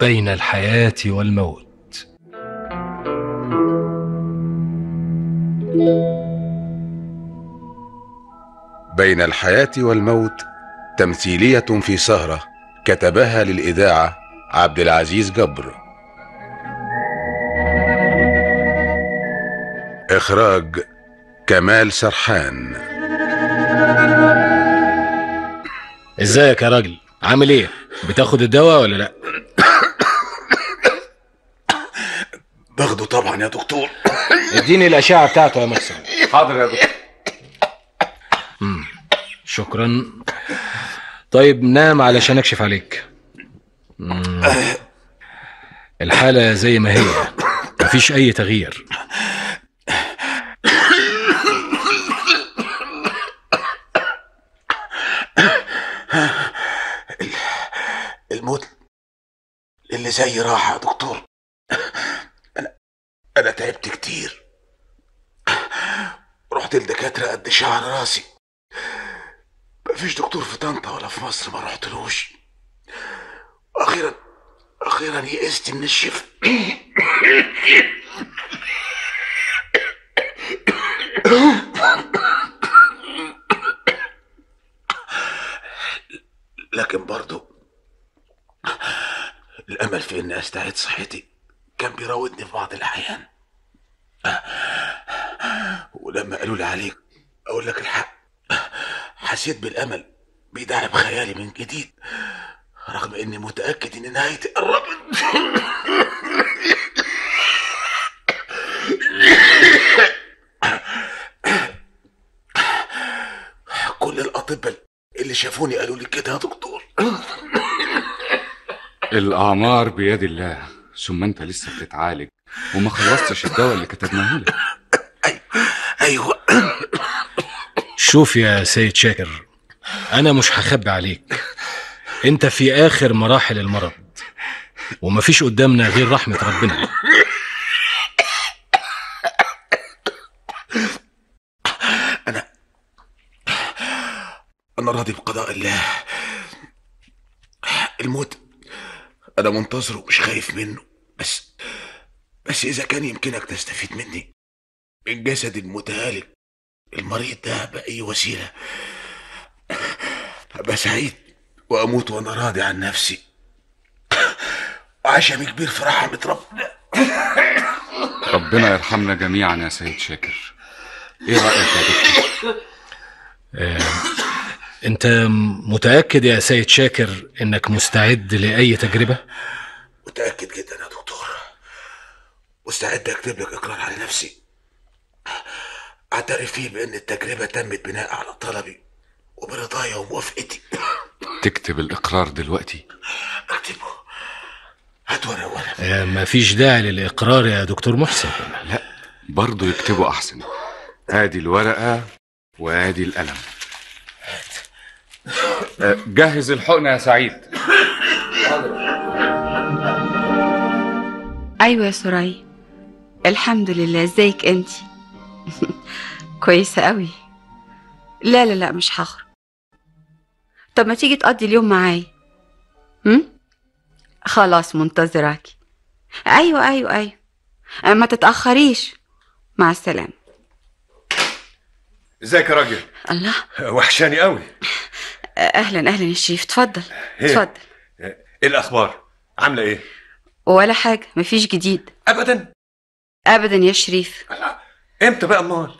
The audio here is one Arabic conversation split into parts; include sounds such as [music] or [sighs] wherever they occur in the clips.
بين الحياه والموت بين الحياه والموت تمثيليه في سهره كتبها للاذاعه عبد العزيز جبر اخراج كمال سرحان ازيك يا راجل عامل ايه بتاخد الدواء ولا لا باخده طبعا يا دكتور [coughs] اديني الاشعه بتاعته يا محسن [coughs] حاضر يا دكتور شكرا طيب نام علشان اكشف عليك الحاله زي ما هي مفيش اي تغيير [coughs] الموت اللي زي راحه يا دكتور انا تعبت كتير رحت لدكاتره قد شعر راسي مفيش دكتور في طنطا ولا في مصر ما رحتلوش اخيرا اخيرا يئست من الشفا لكن برضو الامل في اني استعيد صحتي كان بيراودني في بعض الأحيان ولما قالوا لي عليك أقول لك الحق حسيت بالأمل بيدعم خيالي من جديد رغم إني متأكد إن نهايتي قربت كل الأطباء اللي شافوني قالوا لي كده يا دكتور الأعمار بيد الله ثم انت لسه بتتعالج وما خلصتش الدواء اللي كتبناه لك ايوه شوف يا سيد شاكر انا مش هخبي عليك انت في اخر مراحل المرض ومفيش قدامنا غير رحمه ربنا انا انا راضي بقضاء الله الموت انا منتظره ومش خايف منه بس بس اذا كان يمكنك تستفيد مني من جسد المتهالك المريض ده باي وسيله ابقى سعيد واموت وانا راضي عن نفسي عشم كبير في رحمه ربنا ربنا يرحمنا جميعا يا سيد شاكر ايه رايك يا دكتور آه، انت متاكد يا سيد شاكر انك مستعد لاي تجربه متاكد جدا يا دكتور مستعد اكتب لك اقرار على نفسي اعترف فيه بان التجربه تمت بناء على طلبي وبرضايا وموافقتي [coughs] تكتب الاقرار دلوقتي اكتبه هات ورقه وقلم آه، ما فيش داعي للاقرار يا دكتور محسن لا برضه يكتبه احسن ادي الورقه وادي القلم جهز الحقنه يا سعيد ايوه يا سراي الحمد لله ازيك انت [laughs] كويسه قوي لا لا لا مش هخرج طب ما تيجي تقضي اليوم معايا هم خلاص منتظراكي ايوه ايوه ايوه أه، ما تتاخريش مع السلامه ازيك يا راجل الله وحشاني قوي اهلا اهلا يا شريف اتفضل اتفضل إيه. ايه الاخبار عامله ايه ولا حاجه مفيش جديد ابدا ابدا يا شريف امتى بقى امال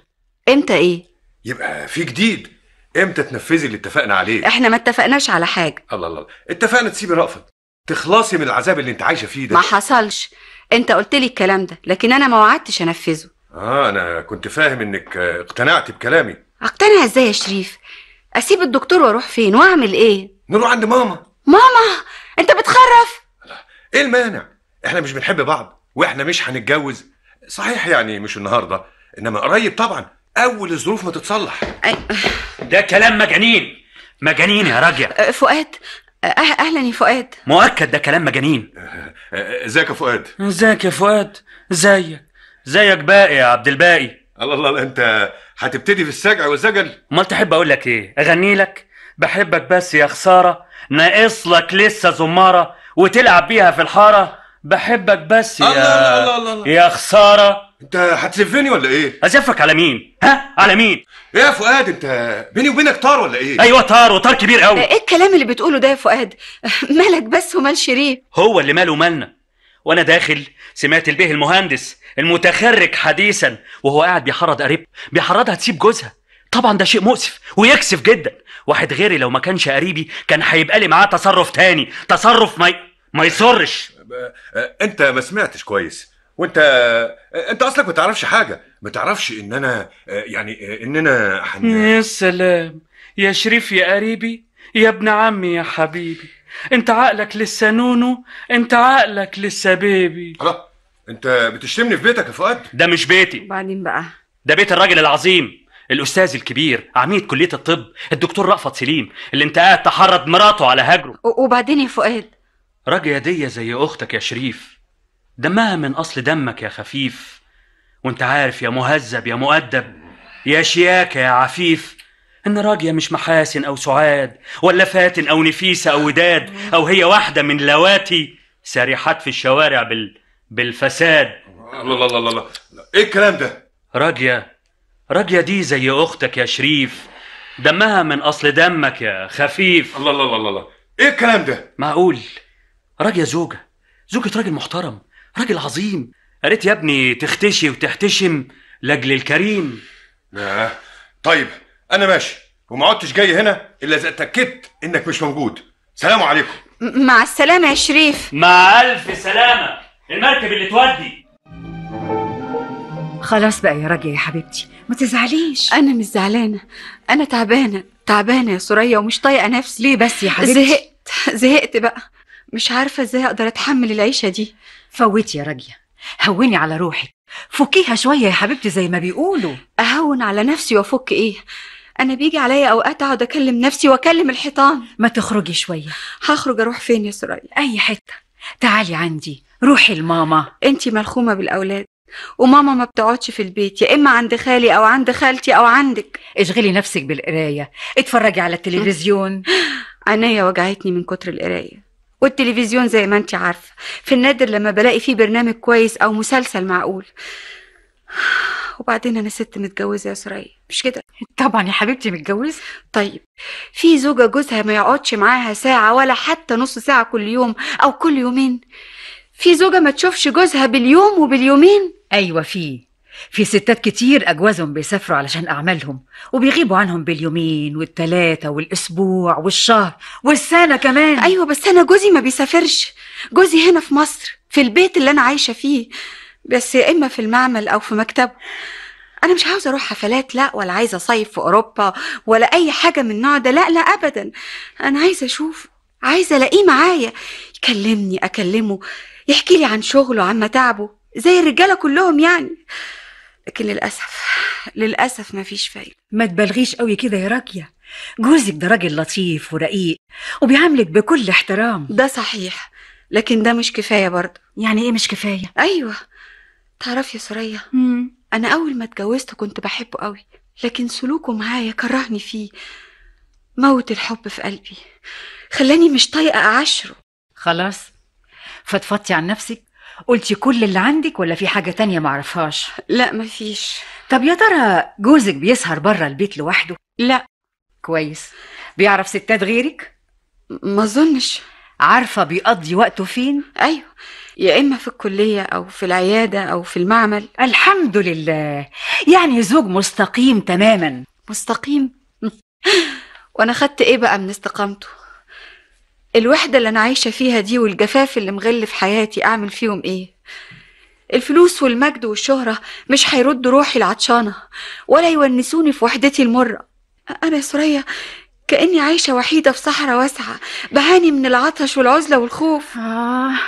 امتى ايه يبقى في جديد امتى تنفذي اللي اتفقنا عليه احنا ما اتفقناش على حاجه الله الله اتفقنا تسيبي رأفت تخلصي من العذاب اللي انت عايشه فيه ده ما حصلش انت قلت لي الكلام ده لكن انا ما وعدتش انفذه اه انا كنت فاهم انك اقتنعتي بكلامي اقتنع ازاي يا شريف اسيب الدكتور واروح فين واعمل ايه نروح عند ماما ماما انت بتخرف ايه المانع احنا مش بنحب بعض واحنا مش هنتجوز صحيح يعني مش النهارده انما قريب طبعا اول الظروف ما تتصلح ده كلام مجانين مجانين يا راجع أه، فؤاد أه،, أه اهلا يا فؤاد مؤكد ده كلام مجانين أه، ازيك يا فؤاد ازيك يا فؤاد ازيك زيك باقي يا عبد الباقي الله الله انت هتبتدي في السجع والزجل امال تحب اقول لك ايه اغني لك بحبك بس يا خساره ناقص لك لسه زماره وتلعب بيها في الحاره بحبك بس يا الله الله الله الله. يا خساره انت هتسفني ولا ايه ازفك على مين ها على مين ايه يا فؤاد انت بيني وبينك طار ولا ايه ايوه طار وطار كبير قوي ايه الكلام اللي بتقوله ده يا فؤاد [laughs] مالك بس ومال شريف؟ هو اللي ماله مالنا وانا داخل سمعت البيه المهندس المتخرج حديثا وهو قاعد بيحرض قريب بيحرضها تسيب جوزها طبعا ده شيء مؤسف ويكسف جدا واحد غيري لو ما كانش قريبي كان هيبقى لي معاه تصرف تاني تصرف ما ي... ما يصرش انت ما سمعتش كويس وانت انت اصلك ما تعرفش حاجه ما تعرفش ان انا يعني ان انا حن... يا سلام يا شريف يا قريبي يا ابن عمي يا حبيبي انت عقلك لسه نونو انت عقلك لسه بيبي الله انت بتشتمني في بيتك يا فؤاد ده مش بيتي وبعدين بقى ده بيت الراجل العظيم الاستاذ الكبير عميد كليه الطب الدكتور رأفت سليم اللي انت قاعد تحرض مراته على هجره وبعدين يا فؤاد راجية دي زي اختك يا شريف دمها من اصل دمك يا خفيف وانت عارف يا مهذب يا مؤدب يا شياكة يا عفيف إن راجية مش محاسن أو سعاد ولا فاتن أو نفيسة أو وداد أو هي واحدة من لواتي سارحات في الشوارع بال... بالفساد الله الله الله الله إيه الكلام ده؟ راجية راجية دي زي أختك يا شريف دمها من أصل دمك يا خفيف الله الله الله الله إيه الكلام ده؟ معقول راجية زوجة زوجة راجل محترم راجل عظيم يا ريت يا ابني تختشي وتحتشم لاجل الكريم نعم. طيب انا ماشي وما عدتش جاي هنا الا اذا اتاكدت انك مش موجود سلام عليكم مع السلامه يا شريف مع الف سلامه المركب اللي تودي خلاص بقى يا راجل يا حبيبتي ما تزعليش انا مش زعلانه انا تعبانه تعبانه يا سرية ومش طايقه نفسي ليه بس يا حبيبتي زهقت زهقت بقى مش عارفه ازاي اقدر اتحمل العيشه دي فوتي يا راجيه هوني على روحك فكيها شويه يا حبيبتي زي ما بيقولوا اهون على نفسي وافك ايه انا بيجي عليا اوقات اقعد اكلم نفسي واكلم الحيطان ما تخرجي شويه هخرج اروح فين يا سرايا اي حته تعالي عندي روحي لماما انت ملخومه بالاولاد وماما ما بتقعدش في البيت يا اما عند خالي او عند خالتي او عندك اشغلي نفسك بالقرايه اتفرجي على التلفزيون [laughs] عينيا وجعتني من كتر القرايه والتلفزيون زي ما انت عارفه في النادر لما بلاقي فيه برنامج كويس او مسلسل معقول [sighs] وبعدين انا ست متجوزه يا سرية مش كده طبعا يا حبيبتي متجوزه طيب في زوجه جوزها ما يقعدش معاها ساعه ولا حتى نص ساعه كل يوم او كل يومين في زوجه ما تشوفش جوزها باليوم وباليومين ايوه في في ستات كتير أجوازهم بيسافروا علشان أعمالهم وبيغيبوا عنهم باليومين والتلاتة والأسبوع والشهر والسنة كمان أيوة بس أنا جوزي ما بيسافرش جوزي هنا في مصر في البيت اللي أنا عايشة فيه بس يا اما في المعمل او في مكتب انا مش عاوزه اروح حفلات لا ولا عايزه صيف في اوروبا ولا اي حاجه من النوع ده لا لا ابدا انا عايزه اشوف عايزه الاقيه معايا يكلمني اكلمه يحكي لي عن شغله عن متاعبه زي الرجاله كلهم يعني لكن للاسف للاسف مفيش فايده ما تبالغيش قوي كده يا راكيه جوزك ده راجل لطيف ورقيق وبيعاملك بكل احترام ده صحيح لكن ده مش كفايه برضه يعني ايه مش كفايه ايوه تعرفي يا سرية مم. أنا أول ما اتجوزت كنت بحبه قوي لكن سلوكه معايا كرهني فيه موت الحب في قلبي خلاني مش طايقة أعشره خلاص فضفضتي عن نفسك قلتي كل اللي عندك ولا في حاجة تانية معرفهاش لا مفيش طب يا ترى جوزك بيسهر بره البيت لوحده لا كويس بيعرف ستات غيرك ما اظنش عارفة بيقضي وقته فين؟ أيوة يا إما في الكلية أو في العيادة أو في المعمل الحمد لله يعني زوج مستقيم تماما مستقيم؟ [laughs] وأنا خدت إيه بقى من استقامته؟ الوحدة اللي أنا عايشة فيها دي والجفاف اللي مغل في حياتي أعمل فيهم إيه؟ الفلوس والمجد والشهرة مش هيردوا روحي العطشانة ولا يونسوني في وحدتي المرة أنا يا سوريا كأني عايشة وحيدة في صحراء واسعة بعاني من العطش والعزلة والخوف آه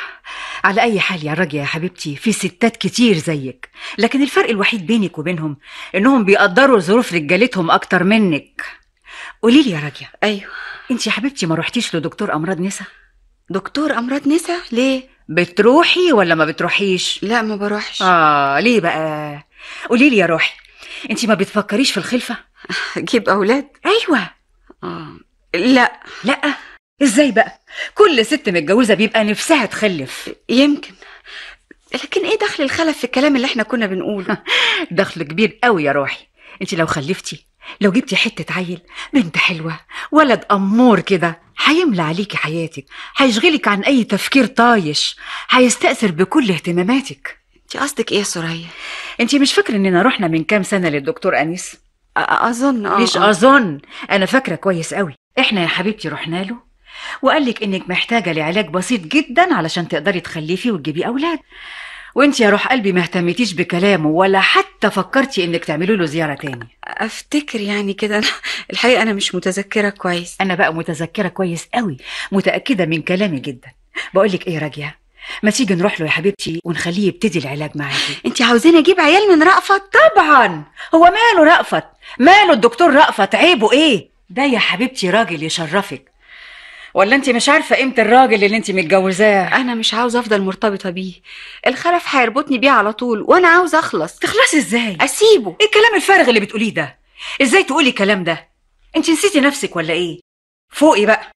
على أي حال يا راجية يا حبيبتي في ستات كتير زيك لكن الفرق الوحيد بينك وبينهم إنهم بيقدروا ظروف رجالتهم أكتر منك قولي لي يا راجية أيوة أنت يا حبيبتي ما روحتيش لدكتور أمراض نسا دكتور أمراض نسا ليه؟ بتروحي ولا ما بتروحيش؟ لا ما بروحش آه ليه بقى؟ قولي لي يا روحي أنت ما بتفكريش في الخلفة؟ [laughs] أجيب أولاد؟ أيوة لا لا ازاي بقى كل ست متجوزه بيبقى نفسها تخلف يمكن لكن ايه دخل الخلف في الكلام اللي احنا كنا بنقوله [laughs] دخل كبير قوي يا روحي انت لو خلفتي لو جبتي حته عيل بنت حلوه ولد امور كده هيملى عليكي حياتك هيشغلك عن اي تفكير طايش هيستاثر بكل اهتماماتك انت قصدك ايه يا سوريا انت مش فاكره اننا رحنا من كام سنه للدكتور انيس اظن اه مش آه. اظن انا فاكره كويس قوي احنا يا حبيبتي رحنا له وقال لك انك محتاجه لعلاج بسيط جدا علشان تقدري تخلفي وتجيبي اولاد وانت يا روح قلبي ما اهتمتيش بكلامه ولا حتى فكرتي انك تعملي له زياره تاني افتكر يعني كده أنا [laughs] الحقيقه انا مش متذكره كويس انا بقى متذكره كويس قوي متاكده من كلامي جدا بقول لك ايه راجيه ما تيجي نروح له يا حبيبتي ونخليه يبتدي العلاج معاكي انت عاوزين اجيب عيال من رأفت طبعا هو ماله رأفت ماله الدكتور رأفت عيبه ايه ده يا حبيبتي راجل يشرفك ولا انت مش عارفه قيمه الراجل اللي انت متجوزاه انا مش عاوزه افضل مرتبطه بيه الخلف هيربطني بيه على طول وانا عاوزه اخلص تخلصي ازاي اسيبه ايه الكلام الفارغ اللي بتقوليه ده ازاي تقولي الكلام ده انت نسيتي نفسك ولا ايه فوقي بقى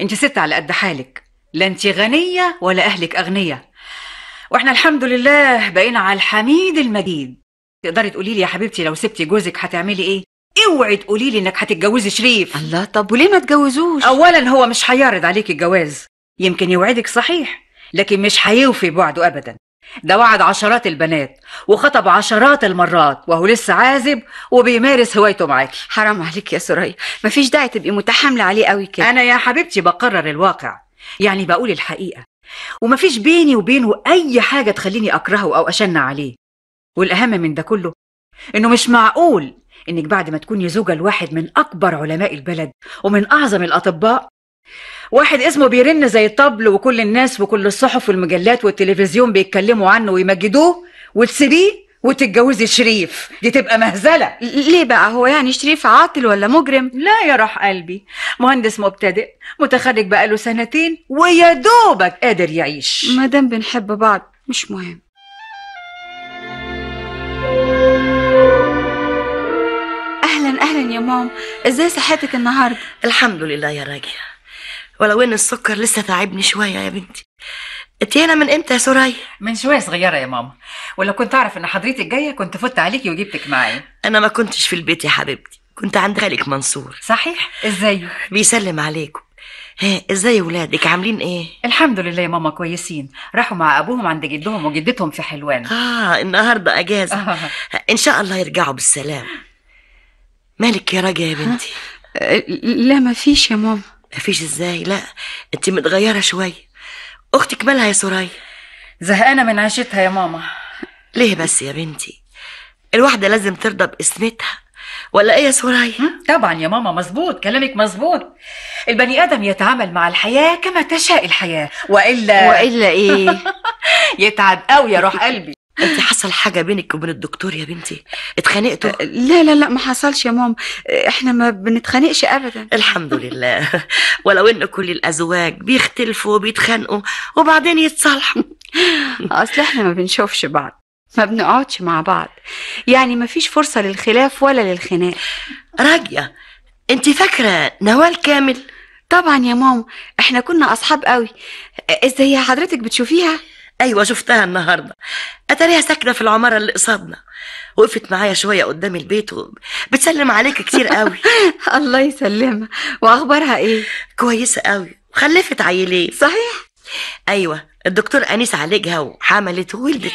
انت ست على قد حالك لا انت غنية ولا أهلك أغنية واحنا الحمد لله بقينا على الحميد المجيد تقدري تقولي لي يا حبيبتي لو سبتي جوزك هتعملي ايه اوعي تقولي لي انك هتتجوزي شريف الله طب وليه ما تجوزوش اولا هو مش هيعرض عليك الجواز يمكن يوعدك صحيح لكن مش هيوفي بوعده ابدا ده وعد عشرات البنات وخطب عشرات المرات وهو لسه عازب وبيمارس هوايته معاكي حرام عليك يا سرايا مفيش داعي تبقي متحامله عليه قوي كده انا يا حبيبتي بقرر الواقع يعني بقول الحقيقة ومفيش بيني وبينه أي حاجة تخليني أكرهه أو أشن عليه والأهم من ده كله إنه مش معقول إنك بعد ما تكوني زوجة لواحد من أكبر علماء البلد ومن أعظم الأطباء واحد اسمه بيرن زي الطبل وكل الناس وكل الصحف والمجلات والتلفزيون بيتكلموا عنه ويمجدوه وتسيبيه وتتجوزي شريف دي تبقى مهزله ليه بقى هو يعني شريف عاطل ولا مجرم لا يا روح قلبي مهندس مبتدئ متخرج بقاله سنتين ويا دوبك قادر يعيش ما دام بنحب بعض مش مهم اهلا اهلا يا مام ازاي صحتك النهارده الحمد لله يا راجل ولو ان السكر لسه تعبني شويه يا بنتي انت هنا من امتى يا سرايا؟ من شويه صغيره يا ماما ولو كنت اعرف ان حضرتك جايه كنت فت عليكي وجبتك معايا انا ما كنتش في البيت يا حبيبتي كنت عند خالك منصور صحيح ازاي بيسلم عليكم ها ازاي ولادك عاملين ايه الحمد لله يا ماما كويسين راحوا مع ابوهم عند جدهم وجدتهم في حلوان اه النهارده اجازه آه. ان شاء الله يرجعوا بالسلام مالك يا راجل يا بنتي آه. لا ما فيش يا ماما ما فيش ازاي لا انت متغيره شويه اختك مالها يا سرايا زهقانه من عيشتها يا ماما ليه بس يا بنتي الواحده لازم ترضى باسمتها ولا ايه يا سرايا طبعا يا ماما مظبوط كلامك مظبوط البني ادم يتعامل مع الحياه كما تشاء الحياه والا والا ايه [laughs] يتعب قوي يا روح قلبي انت حصل حاجه بينك وبين الدكتور يا بنتي اتخانقتوا أه، لا لا لا ما حصلش يا ماما أه، احنا ما بنتخانقش ابدا الحمد لله ولو ان كل الازواج بيختلفوا وبيتخانقوا وبعدين يتصالحوا [laughs] اصل احنا ما بنشوفش بعض ما بنقعدش مع بعض يعني ما فيش فرصه للخلاف ولا للخناق راجيه انت فاكره نوال كامل طبعا يا ماما احنا كنا اصحاب قوي أه، ازاي حضرتك بتشوفيها أيوة شفتها النهاردة أتاريها ساكنة في العمارة اللي قصادنا وقفت معايا شوية قدام البيت وبتسلم عليك كتير قوي [laughs] الله يسلمها وأخبارها إيه؟ كويسة قوي وخلفت عيلين صحيح؟ أيوة الدكتور أنيس عالجها وحملت وولدت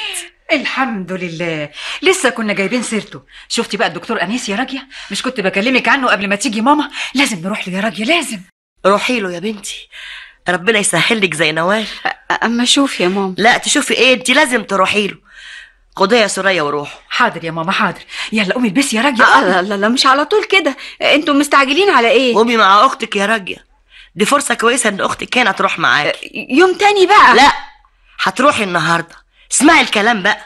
الحمد لله لسه كنا جايبين سيرته شفتي بقى الدكتور أنيس يا راجية مش كنت بكلمك عنه قبل ما تيجي ماما لازم نروح له يا راجية لازم روحي له يا بنتي ربنا يسهل لك زي نوال اما شوف يا ماما لا تشوفي ايه انت لازم تروحي له خديها يا سرية وروحوا حاضر يا ماما حاضر يلا قومي البسي يا راجيه آه, آه، لا لا لا مش على طول كده انتوا مستعجلين على ايه قومي مع اختك يا راجل دي فرصه كويسه ان اختك هنا تروح معاك يوم تاني بقى لا هتروحي النهارده اسمعي الكلام بقى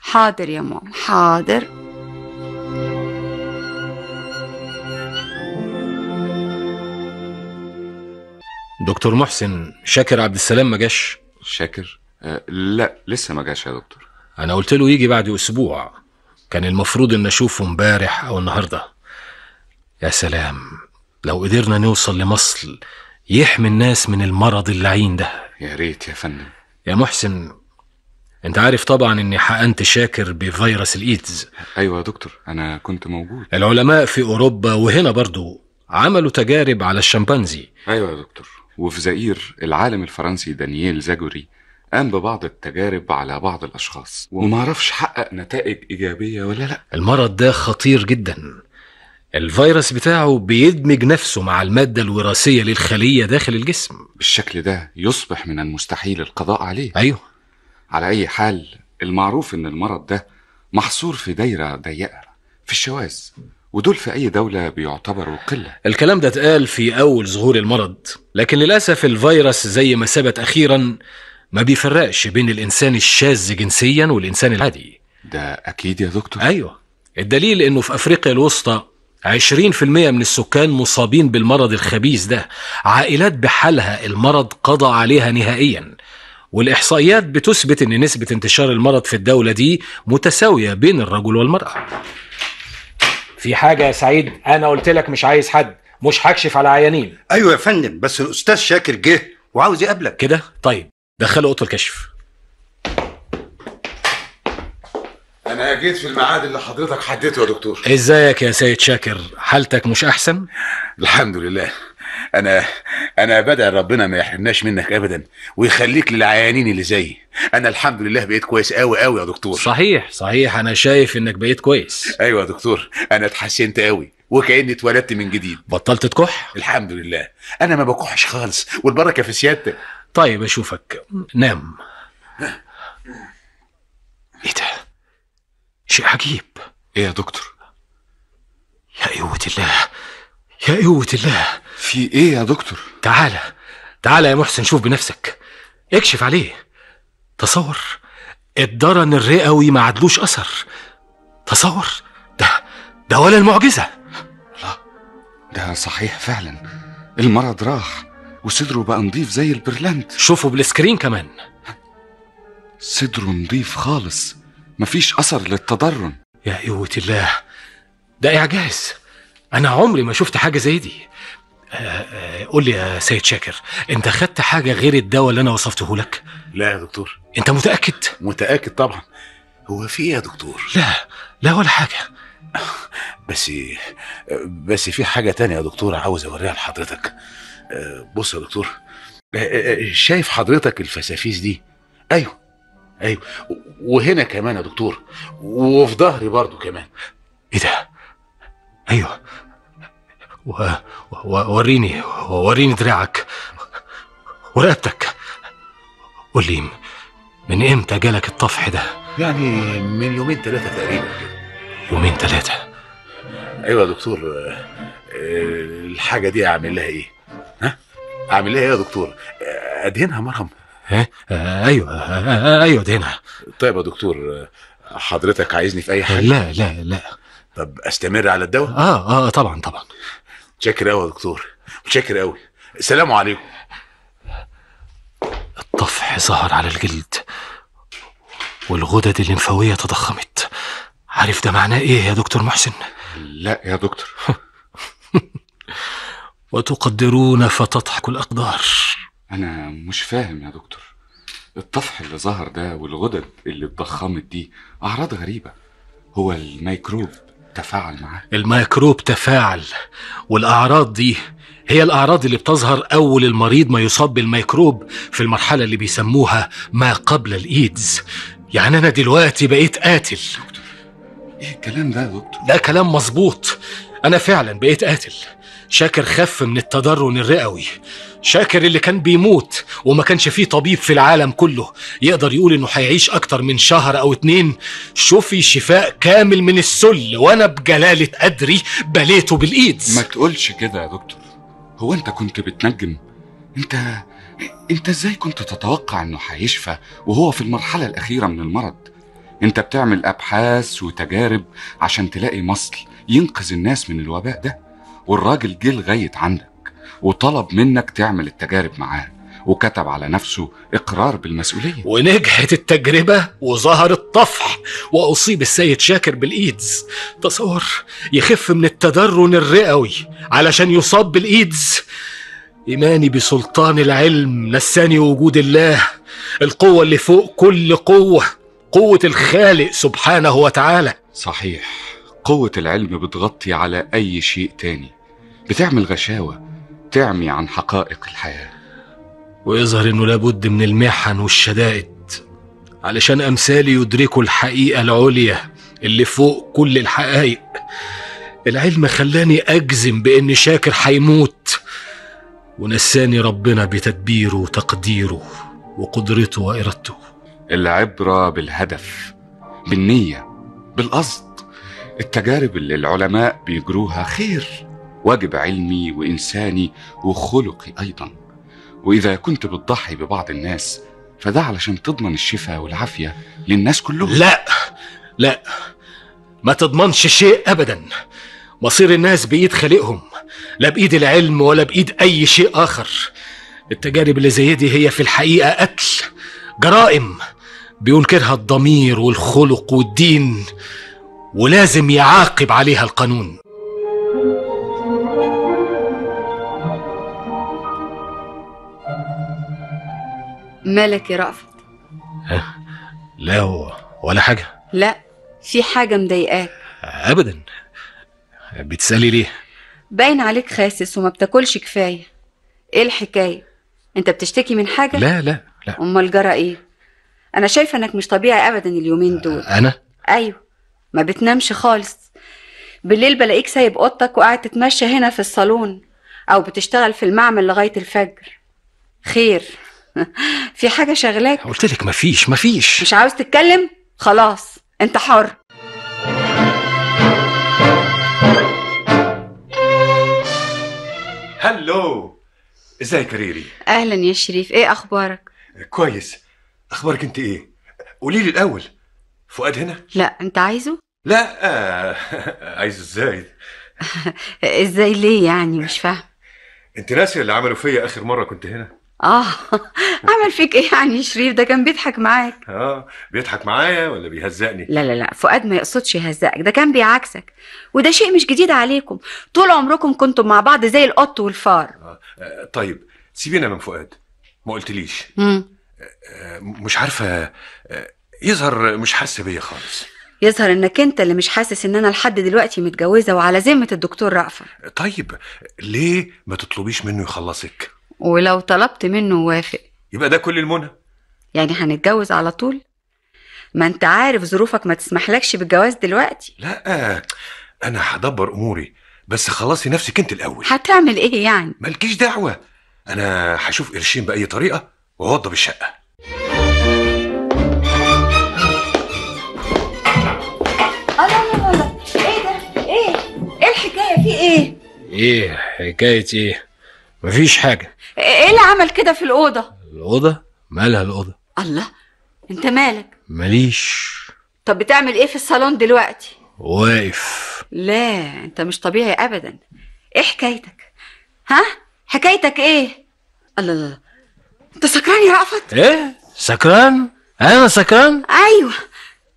حاضر يا ماما حاضر دكتور محسن شاكر عبد السلام ما جاش شاكر آه لا لسه ما جاش يا دكتور انا قلت له يجي بعد اسبوع كان المفروض ان اشوفه امبارح او النهارده يا سلام لو قدرنا نوصل لمصل يحمي الناس من المرض اللعين ده يا ريت يا فندم يا محسن انت عارف طبعا اني حقنت شاكر بفيروس الايدز ايوه يا دكتور انا كنت موجود العلماء في اوروبا وهنا برضو عملوا تجارب على الشمبانزي ايوه يا دكتور وفي زئير العالم الفرنسي دانييل زاجوري قام ببعض التجارب على بعض الأشخاص ومعرفش حقق نتائج إيجابية ولا لأ المرض ده خطير جدا الفيروس بتاعه بيدمج نفسه مع المادة الوراثية للخلية داخل الجسم بالشكل ده يصبح من المستحيل القضاء عليه أيوه على أي حال المعروف إن المرض ده محصور في دايرة ضيقة في الشواذ ودول في أي دولة بيعتبروا قلة الكلام ده اتقال في أول ظهور المرض لكن للأسف الفيروس زي ما ثبت أخيرا ما بيفرقش بين الإنسان الشاذ جنسيا والإنسان العادي ده أكيد يا دكتور أيوه الدليل إنه في أفريقيا الوسطى 20% من السكان مصابين بالمرض الخبيث ده عائلات بحالها المرض قضى عليها نهائيا والإحصائيات بتثبت أن نسبة انتشار المرض في الدولة دي متساوية بين الرجل والمرأة في حاجه يا سعيد انا قلت لك مش عايز حد مش هكشف على عيانين ايوه يا فندم بس الاستاذ شاكر جه وعاوز يقابلك كده طيب دخله اوضه الكشف انا جيت في الميعاد اللي حضرتك حددته يا دكتور ازيك يا سيد شاكر حالتك مش احسن الحمد لله انا انا بدأ ربنا ما يحرمناش منك ابدا ويخليك للعيانين اللي زيي انا الحمد لله بقيت كويس قوي قوي يا دكتور صحيح صحيح انا شايف انك بقيت كويس ايوه يا دكتور انا اتحسنت قوي وكاني اتولدت من جديد بطلت تكح الحمد لله انا ما بكحش خالص والبركه في سيادتك طيب اشوفك نام ايه ده شيء عجيب ايه يا دكتور يا قوه الله يا قوه الله في ايه يا دكتور تعالى تعالى يا محسن شوف بنفسك اكشف عليه تصور الدرن الرئوي ما عدلوش اثر تصور ده ده ولا المعجزه لا ده صحيح فعلا المرض راح وصدره بقى نضيف زي البرلنت شوفوا بالسكرين كمان صدره نضيف خالص مفيش اثر للتضرن يا قوه الله ده اعجاز انا عمري ما شفت حاجه زي دي قول لي يا سيد شاكر انت خدت حاجه غير الدواء اللي انا وصفته لك لا يا دكتور انت متاكد متاكد طبعا هو في ايه يا دكتور لا لا ولا حاجه بس بس في حاجه تانية يا دكتور عاوز اوريها لحضرتك بص يا دكتور شايف حضرتك الفسافيس دي ايوه ايوه وهنا كمان يا دكتور وفي ظهري برضو كمان ايه ده ايوه وريني وريني دراعك ورقبتك قول لي من امتى جالك الطفح ده؟ يعني من يومين ثلاثة تقريبا يومين ثلاثة ايوه يا دكتور آه، الحاجة دي اعمل لها ايه؟ ها؟ اعمل لها ايه يا دكتور؟ آه، ادهنها مرهم ها؟ آه، ايوه ايوه ادهنها طيب يا دكتور حضرتك عايزني في اي حاجة؟ لا لا لا طب استمر على الدواء؟ اه اه طبعا طبعا متشكر قوي يا دكتور متشكر قوي السلام عليكم الطفح ظهر على الجلد والغدد الليمفاوية تضخمت عارف ده معناه ايه يا دكتور محسن لا يا دكتور [laughs] وتقدرون فتضحك الأقدار أنا مش فاهم يا دكتور الطفح اللي ظهر ده والغدد اللي اتضخمت دي أعراض غريبة هو الميكروب تفاعل معاه الميكروب تفاعل والاعراض دي هي الاعراض اللي بتظهر اول المريض ما يصاب بالميكروب في المرحله اللي بيسموها ما قبل الايدز يعني انا دلوقتي بقيت قاتل دكتور ايه الكلام ده يا دكتور ده كلام مظبوط انا فعلا بقيت قاتل شاكر خف من التضرن الرئوي شاكر اللي كان بيموت وما كانش فيه طبيب في العالم كله يقدر يقول انه هيعيش اكتر من شهر او اتنين شوفي شفاء كامل من السل وانا بجلالة قدري بليته بالايدز ما تقولش كده يا دكتور هو انت كنت بتنجم انت انت ازاي كنت تتوقع انه هيشفى وهو في المرحلة الاخيرة من المرض انت بتعمل ابحاث وتجارب عشان تلاقي مصل ينقذ الناس من الوباء ده والراجل جه لغاية عندك وطلب منك تعمل التجارب معاه وكتب على نفسه إقرار بالمسؤولية ونجحت التجربة وظهر الطفح وأصيب السيد شاكر بالإيدز تصور يخف من التدرن الرئوي علشان يصاب بالإيدز إيماني بسلطان العلم نساني وجود الله القوة اللي فوق كل قوة قوة الخالق سبحانه وتعالى صحيح قوة العلم بتغطي على أي شيء تاني بتعمل غشاوة تعمي عن حقائق الحياة ويظهر أنه لابد من المحن والشدائد علشان أمثالي يدركوا الحقيقة العليا اللي فوق كل الحقائق العلم خلاني أجزم بأن شاكر هيموت ونساني ربنا بتدبيره وتقديره وقدرته وإرادته العبرة بالهدف بالنية بالقصد التجارب اللي العلماء بيجروها خير واجب علمي وإنساني وخلقي أيضا وإذا كنت بتضحي ببعض الناس فده علشان تضمن الشفاء والعافية للناس كلهم لا لا ما تضمنش شيء أبدا مصير الناس بإيد خالقهم لا بإيد العلم ولا بإيد أي شيء آخر التجارب اللي زي دي هي في الحقيقة قتل جرائم بينكرها الضمير والخلق والدين ولازم يعاقب عليها القانون مالك يا رأفت لا هو ولا حاجة لا في حاجة مضايقاك أبدا بتسألي ليه باين عليك خاسس وما بتاكلش كفاية إيه الحكاية أنت بتشتكي من حاجة لا لا لا أمال جرى إيه أنا شايفة إنك مش طبيعي أبدا اليومين دول أنا أيوه ما بتنامش خالص بالليل بلاقيك سايب اوضتك وقاعد تتمشى هنا في الصالون او بتشتغل في المعمل لغايه الفجر خير [laughs] في حاجة شغلاك قلت لك مفيش مفيش مش عاوز تتكلم خلاص انت حر هلو ازيك يا ريري اهلا يا شريف ايه اخبارك كويس اخبارك انت ايه قولي لي الاول فؤاد هنا لا انت عايزه لا آه. [laughs] عايزه ازاي [laughs] ازاي ليه يعني مش فاهم انت ناسيه اللي عملوا فيا اخر مره كنت هنا اه [laughs] عمل فيك ايه يعني شريف ده كان بيضحك معاك اه بيضحك معايا ولا بيهزقني لا لا لا فؤاد ما يقصدش يهزقك ده كان بيعاكسك وده شيء مش جديد عليكم طول عمركم كنتم مع بعض زي القط والفار آه. آه. طيب سيبينا من فؤاد ما قلتليش آه،, آه. مش عارفه آه، يظهر مش حاسه بيا خالص يظهر انك انت اللي مش حاسس ان انا لحد دلوقتي متجوزه وعلى ذمه الدكتور رأفة طيب ليه ما تطلبيش منه يخلصك ولو طلبت منه وافق يبقى ده كل المنى يعني هنتجوز على طول ما انت عارف ظروفك ما تسمحلكش بالجواز دلوقتي لا انا هدبر اموري بس خلصي نفسك انت الاول هتعمل ايه يعني مالكيش دعوه انا هشوف قرشين باي طريقه واوضب الشقه الله الله ايه ده ايه ايه الحكايه في ايه ايه حكايه ايه مفيش حاجه ايه اللي عمل كده في الاوضه الاوضه مالها الاوضه الله انت مالك ماليش طب بتعمل ايه في الصالون دلوقتي واقف لا انت مش طبيعي ابدا ايه حكايتك ها حكايتك ايه الله الله انت سكران يا رأفت ايه سكران انا سكران ايوه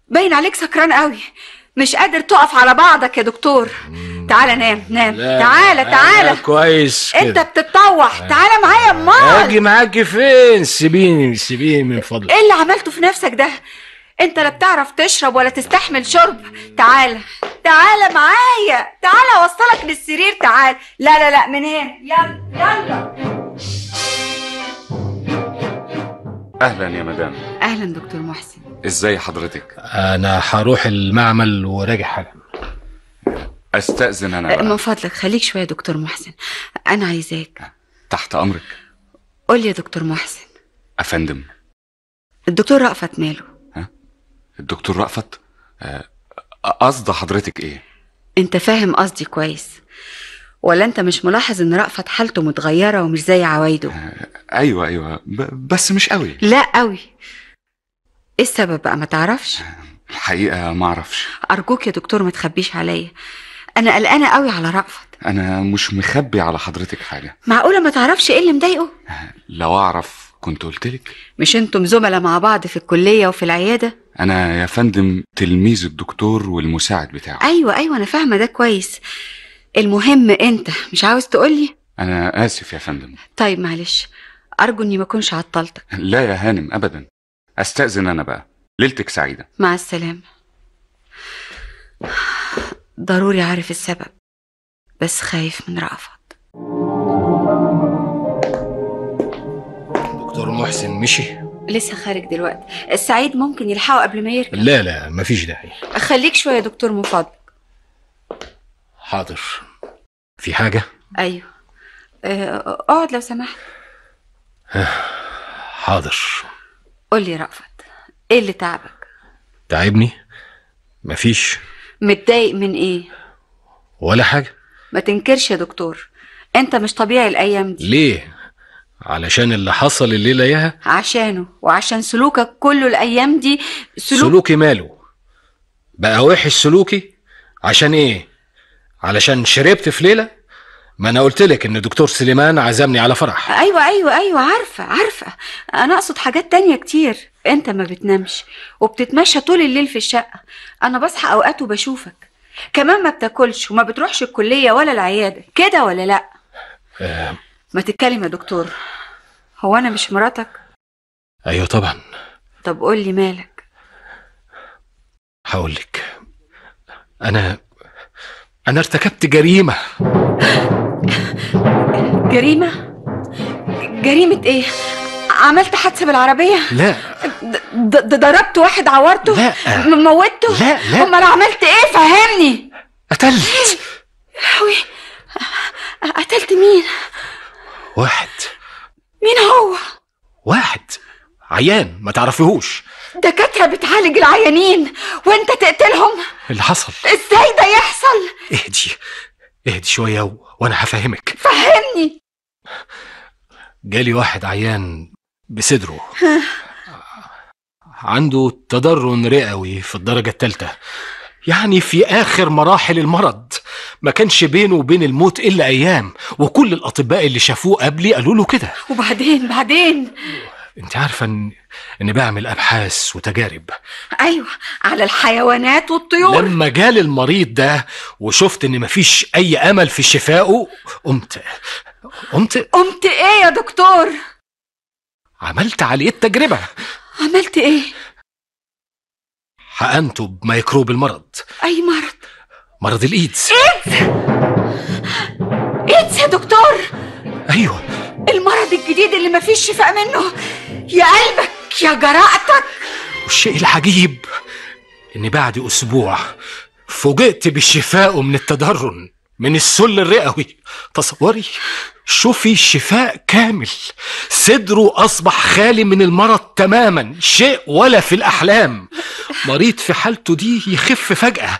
باين عليك سكران قوي مش قادر تقف على بعضك يا دكتور تعالى نام نام لا تعالى تعالى كويس كده. انت بتتطوح آه. تعالى معايا امال اجي معاكي فين سيبيني سيبيني من فضلك ايه اللي عملته في نفسك ده انت لا بتعرف تشرب ولا تستحمل شرب تعالى تعالى معايا تعالى اوصلك للسرير تعال لا لا لا من هنا يلا يلا اهلا يا مدام اهلا دكتور محسن ازاي حضرتك انا هروح المعمل وراجع حاجه استاذن انا بقى. من فضلك خليك شويه يا دكتور محسن انا عايزاك تحت امرك قول يا دكتور محسن افندم الدكتور رأفت ماله ها الدكتور رأفت آه، قصد حضرتك ايه انت فاهم قصدي كويس ولا انت مش ملاحظ ان رأفت حالته متغيرة ومش زي عوايده آه، ايوه ايوه بس مش قوي لا قوي ايه السبب بقى ما تعرفش آه، الحقيقة ما اعرفش ارجوك يا دكتور ما تخبيش عليا انا قلقانة قوي على رأفت انا مش مخبي على حضرتك حاجة معقولة ما تعرفش ايه اللي مضايقه آه، لو اعرف كنت قلتلك مش انتم زملاء مع بعض في الكلية وفي العيادة انا يا فندم تلميذ الدكتور والمساعد بتاعه ايوه ايوه انا فاهمة ده كويس المهم انت مش عاوز تقولي انا اسف يا فندم طيب معلش ارجو اني ما اكونش عطلتك لا يا هانم ابدا استاذن انا بقى ليلتك سعيده مع السلامه ضروري عارف السبب بس خايف من رأفت دكتور محسن مشي لسه خارج دلوقتي السعيد ممكن يلحقه قبل ما يركب لا لا مفيش داعي خليك شويه يا دكتور مفضل حاضر في حاجة؟ أيوه آه، اقعد لو سمحت آه، حاضر قول لي رأفت إيه اللي تعبك؟ تعبني؟ مفيش متضايق من إيه؟ ولا حاجة ما تنكرش يا دكتور أنت مش طبيعي الأيام دي ليه؟ علشان اللي حصل الليلة ياها؟ عشانه وعشان سلوكك كله الأيام دي سلوك... سلوكي ماله؟ بقى وحش سلوكي؟ عشان إيه؟ علشان شربت في ليله ما انا قلت لك ان دكتور سليمان عزمني على فرح ايوه ايوه ايوه عارفه عارفه انا اقصد حاجات تانية كتير انت ما بتنامش وبتتمشى طول الليل في الشقه انا بصحى اوقات وبشوفك كمان ما بتاكلش وما بتروحش الكليه ولا العياده كده ولا لا أه ما تتكلم يا دكتور هو انا مش مراتك ايوه طبعا طب قول لي مالك هقول لك انا أنا ارتكبت جريمة جريمة؟ جريمة إيه؟ عملت حادثة بالعربية؟ لا ضربت واحد عورته؟ لا موتته؟ لا لا أمال عملت إيه؟ فهمني قتلت لهوي إيه؟ قتلت مين؟ واحد مين هو؟ واحد عيان ما تعرفيهوش دكاترة بتعالج العيانين وانت تقتلهم اللي حصل ازاي ده يحصل اهدي اهدي شوية و... وانا هفهمك فهمني جالي واحد عيان بصدره عنده تضرن رئوي في الدرجة الثالثة يعني في آخر مراحل المرض ما كانش بينه وبين الموت إلا أيام وكل الأطباء اللي شافوه قبلي قالوا له كده وبعدين بعدين انت عارفه ان اني بعمل ابحاث وتجارب ايوه على الحيوانات والطيور لما جال المريض ده وشفت ان مفيش اي امل في شفائه قمت قمت قمت ايه يا دكتور عملت عليه التجربه عملت ايه حقنته بميكروب المرض اي مرض مرض الايدز ايدز ايدز يا دكتور ايوه المرض الجديد اللي مفيش شفاء منه يا قلبك يا جراءتك والشيء العجيب ان بعد اسبوع فوجئت بشفائه من التدرن من السل الرئوي تصوري شوفي شفاء كامل صدره اصبح خالي من المرض تماما شيء ولا في الاحلام مريض في حالته دي يخف فجاه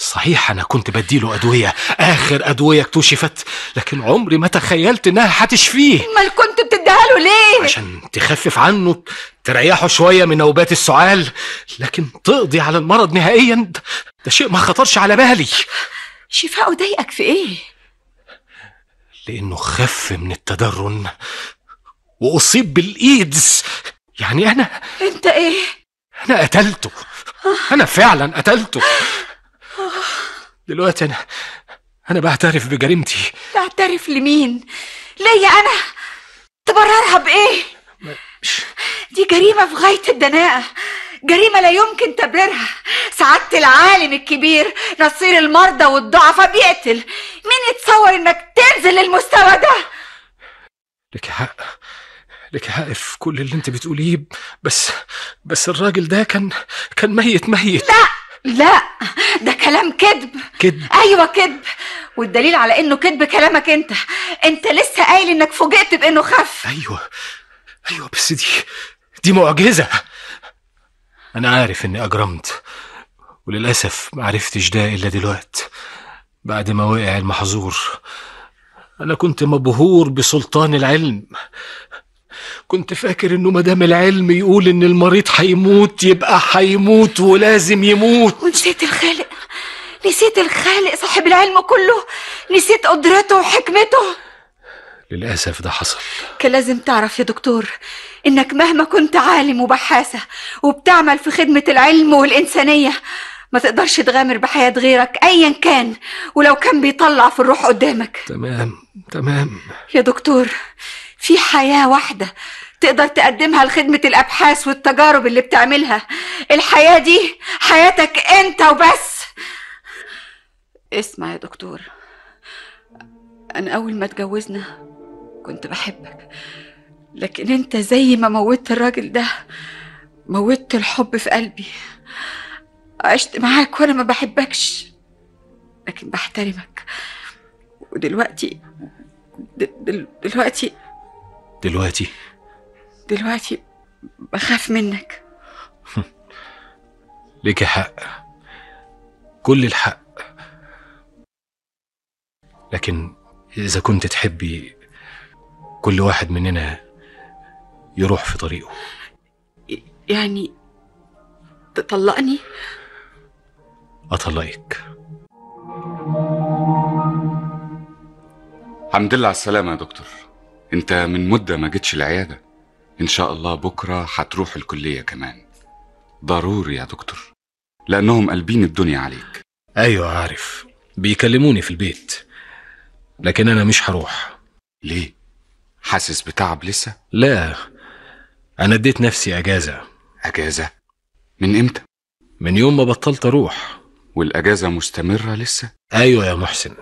صحيح أنا كنت بديله أدوية آخر أدوية اكتشفت لكن عمري ما تخيلت إنها هتشفيه أمال كنت بتديها له ليه؟ عشان تخفف عنه تريحه شوية من نوبات السعال لكن تقضي على المرض نهائيا ده شيء ما خطرش على بالي شفاءه ضايقك في إيه؟ لأنه خف من التدرن وأصيب بالإيدز يعني أنا أنت إيه؟ أنا قتلته أنا فعلا قتلته دلوقتي أنا أنا بعترف بجريمتي تعترف لمين؟ ليا أنا تبررها بإيه؟ مش... دي جريمة في غاية الدناءة جريمة لا يمكن تبريرها سعادة العالم الكبير نصير المرضى والضعفاء بيقتل مين يتصور انك تنزل للمستوى ده لك حق لك حق في كل اللي انت بتقوليه بس بس الراجل ده كان كان ميت ميت لا لا ده كلام كذب كذب ايوه كذب والدليل على انه كذب كلامك انت انت لسه قايل انك فوجئت بانه خف ايوه ايوه بس دي دي معجزه انا عارف اني اجرمت وللاسف ما عرفتش ده الا دلوقت بعد ما وقع المحظور انا كنت مبهور بسلطان العلم كنت فاكر انه مدام العلم يقول ان المريض هيموت يبقى هيموت ولازم يموت ونسيت الخالق نسيت الخالق صاحب العلم كله نسيت قدرته وحكمته للأسف ده حصل كان لازم تعرف يا دكتور إنك مهما كنت عالم وبحاثة وبتعمل في خدمة العلم والإنسانية ما تقدرش تغامر بحياة غيرك أيا كان ولو كان بيطلع في الروح قدامك تمام تمام يا دكتور في حياة واحدة تقدر تقدمها لخدمة الأبحاث والتجارب اللي بتعملها الحياة دي حياتك أنت وبس اسمع يا دكتور أنا أول ما اتجوزنا كنت بحبك لكن أنت زي ما موتت الراجل ده موتت الحب في قلبي عشت معاك وأنا ما بحبكش لكن بحترمك ودلوقتي دل دلوقتي دلوقتي دلوقتي بخاف منك [laughs] ليكي حق كل الحق لكن إذا كنت تحبي كل واحد مننا يروح في طريقه يعني تطلقني؟ أطلقك الحمد لله على السلامة يا دكتور انت من مدة ما جيتش العيادة ان شاء الله بكرة هتروح الكلية كمان ضروري يا دكتور لأنهم قلبين الدنيا عليك أيوة عارف بيكلموني في البيت لكن أنا مش هروح ليه؟ حاسس بتعب لسه؟ لا أنا اديت نفسي أجازة أجازة؟ من إمتى؟ من يوم ما بطلت أروح والأجازة مستمرة لسه؟ أيوة يا محسن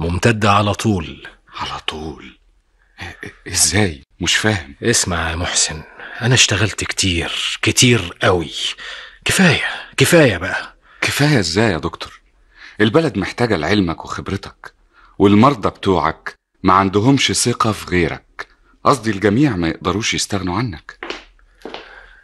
ممتدة على طول على طول ازاي مش فاهم اسمع يا محسن انا اشتغلت كتير كتير قوي كفايه كفايه بقى كفايه ازاي يا دكتور البلد محتاجه لعلمك وخبرتك والمرضى بتوعك ما عندهمش ثقه في غيرك قصدي الجميع ما يقدروش يستغنوا عنك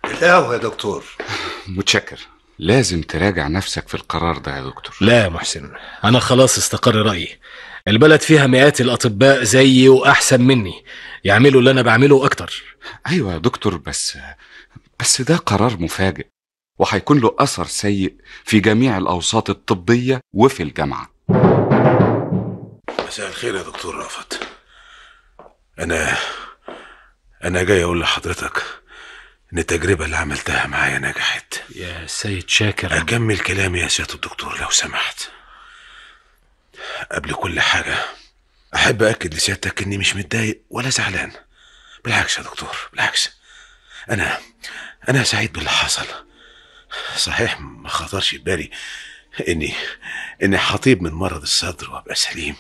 القهوه يا دكتور [sighs] متشكر لازم تراجع نفسك في القرار ده يا دكتور لا يا محسن انا خلاص استقر رايي البلد فيها مئات الأطباء زيي وأحسن مني يعملوا اللي أنا بعمله أكتر أيوة يا دكتور بس بس ده قرار مفاجئ وهيكون له أثر سيء في جميع الأوساط الطبية وفي الجامعة مساء الخير يا دكتور رافت أنا أنا جاي أقول لحضرتك إن التجربة اللي عملتها معايا نجحت يا سيد شاكر أكمل كلامي يا سيادة الدكتور لو سمحت قبل كل حاجة أحب أكد لسيادتك إني مش متضايق ولا زعلان بالعكس يا دكتور بالعكس أنا أنا سعيد باللي حصل صحيح ما خطرش ببالي إني إني حطيب من مرض الصدر وأبقى سليم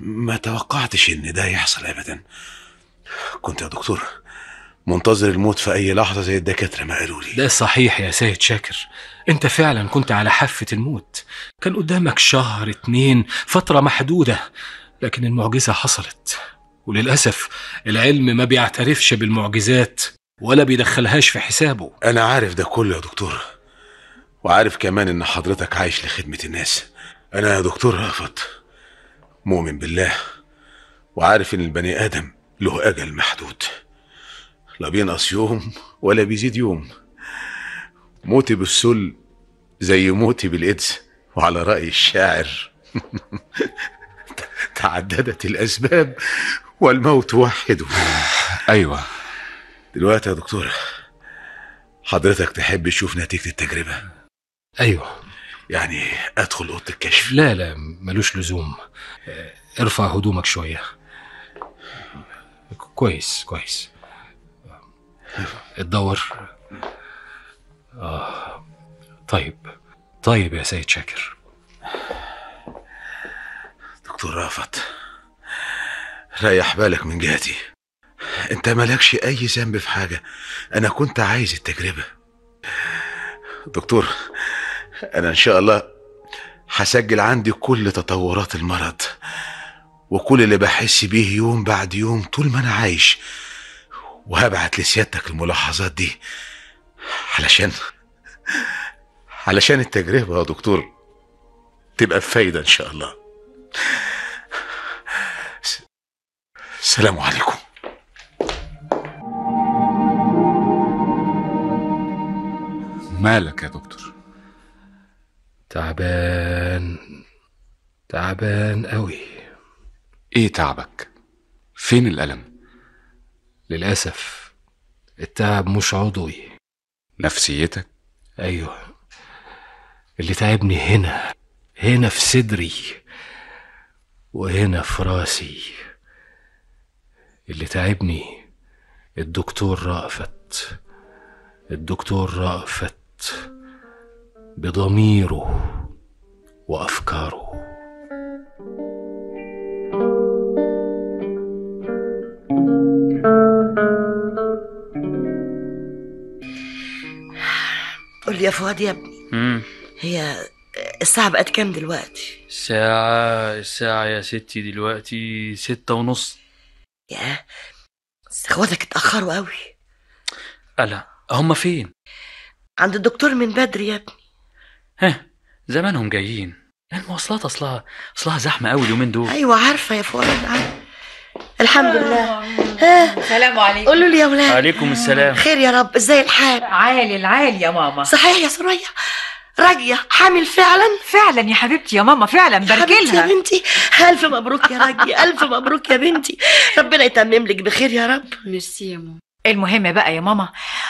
ما توقعتش إن ده يحصل أبدا كنت يا دكتور منتظر الموت في أي لحظة زي الدكاترة ما قالوا لي ده صحيح يا سيد شاكر أنت فعلا كنت على حافة الموت كان قدامك شهر اتنين فترة محدودة لكن المعجزة حصلت وللأسف العلم ما بيعترفش بالمعجزات ولا بيدخلهاش في حسابه أنا عارف ده كله يا دكتور وعارف كمان إن حضرتك عايش لخدمة الناس أنا يا دكتور رأفت مؤمن بالله وعارف إن البني آدم له أجل محدود لا بينقص يوم ولا بيزيد يوم موتي بالسل زي موتي بالإيدز وعلى رأي الشاعر [laughs] تعددت الأسباب والموت وحده أيوة دلوقتي يا دكتور حضرتك تحب تشوف نتيجة التجربة أيوة يعني أدخل أوضة الكشف لا لا ملوش لزوم ارفع هدومك شوية كويس كويس اتدور آه طيب طيب يا سيد شاكر دكتور رافت ريح بالك من جهتي انت مالكش اي ذنب في حاجة انا كنت عايز التجربة دكتور انا ان شاء الله هسجل عندي كل تطورات المرض وكل اللي بحس بيه يوم بعد يوم طول ما انا عايش وهبعت لسيادتك الملاحظات دي علشان علشان التجربة يا دكتور تبقى بفايدة إن شاء الله السلام عليكم مالك يا دكتور تعبان تعبان قوي ايه تعبك فين الالم للأسف التعب مش عضوي نفسيتك أيوه اللي تعبني هنا هنا في صدري وهنا في راسي اللي تعبني الدكتور رأفت الدكتور رأفت بضميره وأفكاره قول لي يا فؤاد يا ابني مم. هي الساعة بقت كام دلوقتي؟ الساعة الساعة يا ستي دلوقتي ستة ونص ياه بس اخواتك اتأخروا قوي ألا هما فين؟ عند الدكتور من بدري يا ابني ها زمانهم جايين المواصلات اصلها اصلها زحمه قوي اليومين دول ايوه عارفه يا فؤاد عارفه الحمد آه. لله آه. آه. السلام عليكم قولوا لي يا ولاد عليكم السلام خير يا رب ازاي الحال عالي العالي يا ماما صحيح يا سرية راجية حامل فعلا فعلا يا حبيبتي يا ماما فعلا بركلها يا بنتي ألف مبروك يا راجية ألف مبروك يا بنتي ربنا يتمم لك بخير يا رب ميرسي يا ماما المهم بقى يا ماما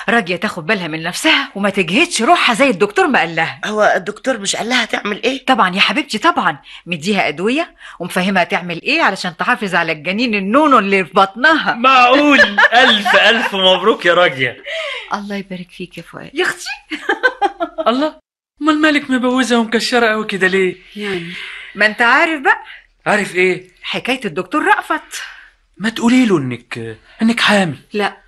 راضية تاخد بالها من نفسها وما تجهدش روحها زي الدكتور ما قال لها هو الدكتور مش قال لها تعمل ايه طبعا يا حبيبتي طبعا مديها ادوية ومفهمها تعمل ايه علشان تحافظ على الجنين النونو اللي في بطنها معقول [laughs] الف الف مبروك يا راضية الله يبارك فيك يا فؤاد يا اختي [laughs] الله امال مالك مبوزة ومكشرة قوي كده ليه يعني ما انت عارف بقى عارف ايه حكاية الدكتور رأفت ما تقولي له انك انك حامل لا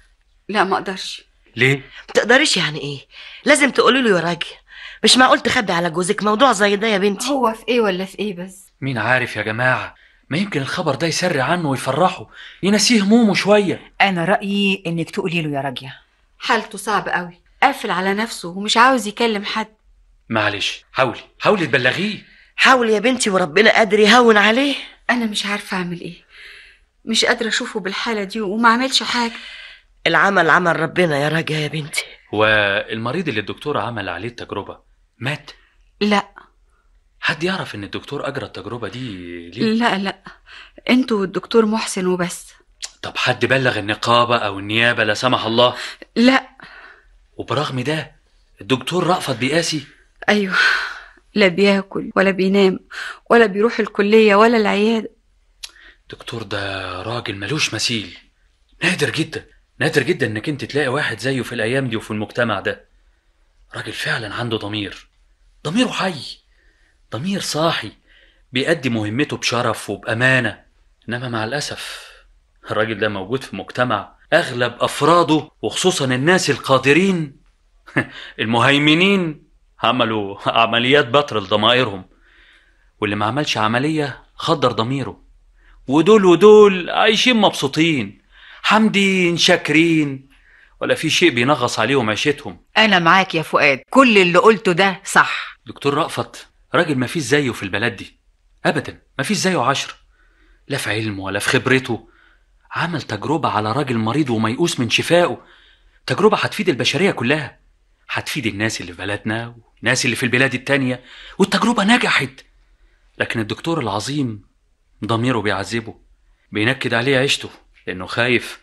لا ما اقدرش ليه؟ بتقدريش يعني ايه؟ لازم تقولي له يا راجل مش معقول تخبي على جوزك موضوع زي ده يا بنتي هو في ايه ولا في ايه بس؟ مين عارف يا جماعة ما يمكن الخبر ده يسري عنه ويفرحه ينسيه همومه شوية انا رأيي انك تقولي له يا راجية حالته صعبة قوي قافل على نفسه ومش عاوز يكلم حد معلش حاولي حاولي تبلغيه حاولي يا بنتي وربنا قادر يهون عليه انا مش عارفة اعمل ايه مش قادرة اشوفه بالحالة دي وما عملش حاجة العمل عمل ربنا يا راجع يا بنتي والمريض اللي الدكتور عمل عليه التجربة مات؟ لا حد يعرف ان الدكتور اجرى التجربة دي ليه؟ لا لا انتوا والدكتور محسن وبس طب حد بلغ النقابة او النيابة لا سمح الله؟ لا وبرغم ده الدكتور رأفت بيقاسي ايوه لا بياكل ولا بينام ولا بيروح الكلية ولا العيادة الدكتور ده راجل ملوش مثيل نادر جدا نادر جدا انك انت تلاقي واحد زيه في الايام دي وفي المجتمع ده راجل فعلا عنده ضمير ضميره حي ضمير صاحي بيأدي مهمته بشرف وبأمانة إنما مع الأسف الراجل ده موجود في مجتمع أغلب أفراده وخصوصا الناس القادرين [laughs] المهيمنين عملوا عمليات بتر لضمائرهم واللي ما عملش عملية خدر ضميره ودول ودول عايشين مبسوطين حمدين شاكرين ولا في شيء بينغص عليهم عيشتهم انا معاك يا فؤاد كل اللي قلته ده صح دكتور رأفت راجل ما فيش زيه في البلد دي ابدا ما فيش زيه عشرة لا في علمه ولا في خبرته عمل تجربة على راجل مريض وميؤوس من شفائه تجربة هتفيد البشرية كلها هتفيد الناس اللي في بلدنا والناس اللي في البلاد التانية والتجربة نجحت لكن الدكتور العظيم ضميره بيعذبه بينكد عليه عيشته لأنه خايف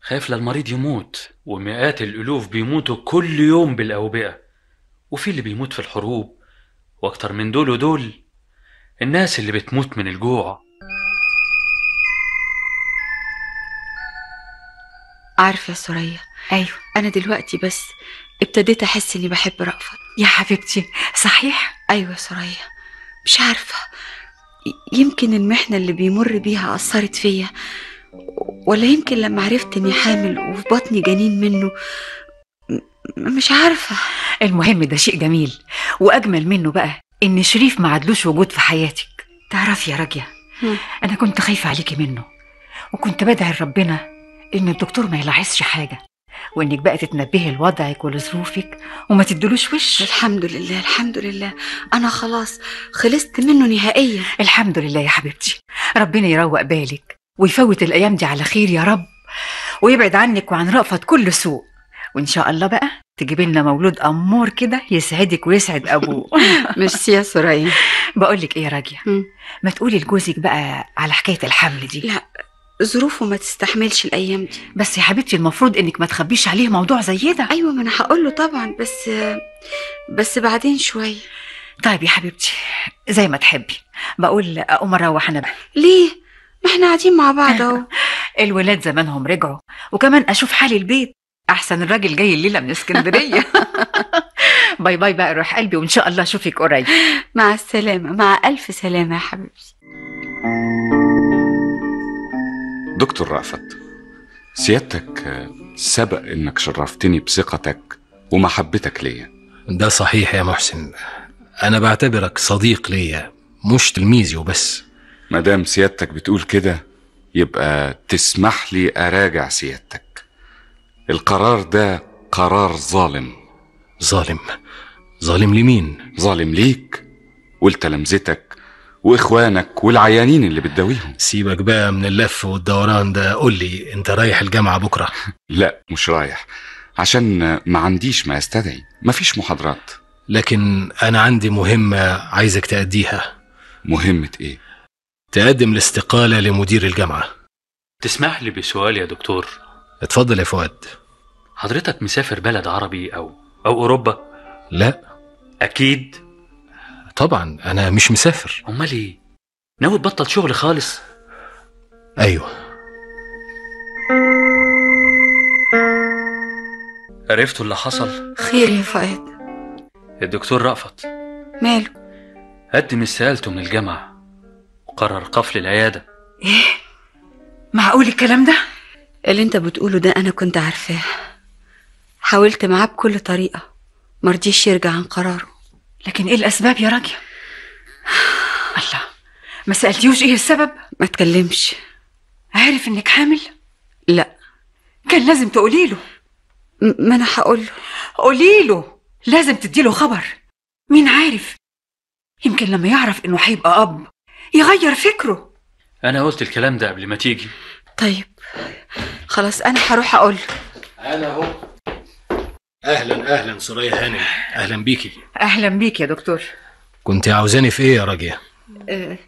خايف للمريض يموت ومئات الألوف بيموتوا كل يوم بالأوبئة وفي اللي بيموت في الحروب وأكتر من دول ودول الناس اللي بتموت من الجوع عارفة يا سوريا أيوة أنا دلوقتي بس ابتديت أحس إني بحب رأفت يا حبيبتي صحيح أيوة يا سوريا مش عارفة يمكن المحنة اللي بيمر بيها أثرت فيا ولا يمكن لما عرفت اني حامل وفي بطني جنين منه مش عارفة المهم ده شيء جميل وأجمل منه بقى إن شريف ما عدلوش وجود في حياتك تعرفي يا راجية أنا كنت خايفة عليكي منه وكنت بدعي لربنا إن الدكتور ما يلاحظش حاجة وإنك بقى تتنبهي لوضعك ولظروفك وما تدلوش وش الحمد لله الحمد لله أنا خلاص خلصت منه نهائيا الحمد لله يا حبيبتي ربنا يروق بالك ويفوت الأيام دي على خير يا رب ويبعد عنك وعن رأفت كل سوء وإن شاء الله بقى تجيبي لنا مولود أمور كده يسعدك ويسعد أبوه [laughs] ميرسي يا سوريا بقول لك إيه يا راجية ما تقولي لجوزك بقى على حكاية الحمل دي لا ظروفه ما تستحملش الايام دي بس يا حبيبتي المفروض انك ما تخبيش عليه موضوع زي ده ايوه ما انا هقول له طبعا بس بس بعدين شويه طيب يا حبيبتي زي ما تحبي بقول اقوم اروح انا بقى ليه ما احنا قاعدين مع بعض اهو [laughs] الولاد زمانهم رجعوا وكمان اشوف حالي البيت احسن الراجل جاي الليله من اسكندريه [laughs] باي باي بقى روح قلبي وان شاء الله اشوفك قريب [laughs] مع السلامه مع الف سلامه يا حبيبي دكتور رأفت سيادتك سبق انك شرفتني بثقتك ومحبتك ليا ده صحيح يا محسن انا بعتبرك صديق ليا مش تلميذي وبس ما دام سيادتك بتقول كده يبقى تسمح لي اراجع سيادتك القرار ده قرار ظالم ظالم ظالم لمين ظالم ليك ولتلامذتك واخوانك والعيانين اللي بتداويهم سيبك بقى من اللف والدوران ده قول لي انت رايح الجامعه بكره لا مش رايح عشان ما عنديش ما استدعي مفيش محاضرات لكن انا عندي مهمه عايزك تاديها مهمه ايه تقدم الاستقالة لمدير الجامعة تسمح لي بسؤال يا دكتور اتفضل يا فؤاد حضرتك مسافر بلد عربي أو أو أوروبا؟ لا أكيد طبعا أنا مش مسافر أمال إيه؟ ناوي تبطل شغل خالص؟ أيوه عرفتوا اللي حصل؟ خير يا فؤاد الدكتور رأفت ماله؟ قدم استقالته من الجامعة قرر قفل العيادة ايه؟ معقول الكلام ده؟ اللي انت بتقوله ده انا كنت عارفاه حاولت معاه بكل طريقة مرضيش يرجع عن قراره لكن ايه الاسباب يا راجل الله ما سالتيهوش ايه السبب؟ ما تكلمش عارف انك حامل؟ لا كان لازم تقولي له ما انا هقول له قولي له لازم تديله خبر مين عارف يمكن لما يعرف انه هيبقى اب يغير فكره أنا قلت الكلام ده قبل ما تيجي طيب خلاص أنا هروح أقول أنا أهو أهلا أهلا سرية هانم أهلا بيكي أهلا بيك يا دكتور كنت عاوزاني في إيه يا راجية؟ آه،